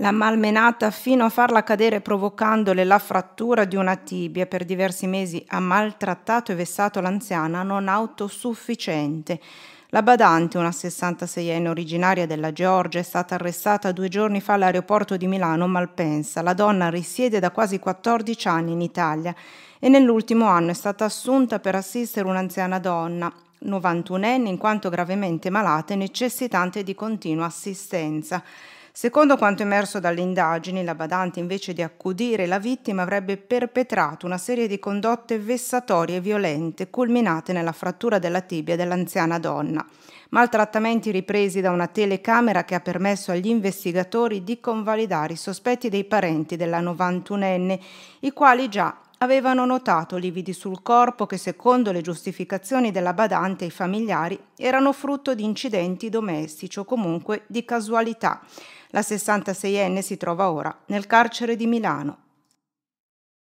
L'ha malmenata fino a farla cadere provocandole la frattura di una tibia. Per diversi mesi ha maltrattato e vessato l'anziana non autosufficiente. La badante, una 66enne originaria della Georgia, è stata arrestata due giorni fa all'aeroporto di Milano Malpensa. La donna risiede da quasi 14 anni in Italia e nell'ultimo anno è stata assunta per assistere un'anziana donna, 91enne, in quanto gravemente malata e necessitante di continua assistenza. Secondo quanto emerso dalle indagini, la badante invece di accudire la vittima avrebbe perpetrato una serie di condotte vessatorie e violente culminate nella frattura della tibia dell'anziana donna, maltrattamenti ripresi da una telecamera che ha permesso agli investigatori di convalidare i sospetti dei parenti della 91enne, i quali già avevano notato lividi sul corpo che secondo le giustificazioni della badante e i familiari erano frutto di incidenti domestici o comunque di casualità. La 66enne si trova ora nel carcere di Milano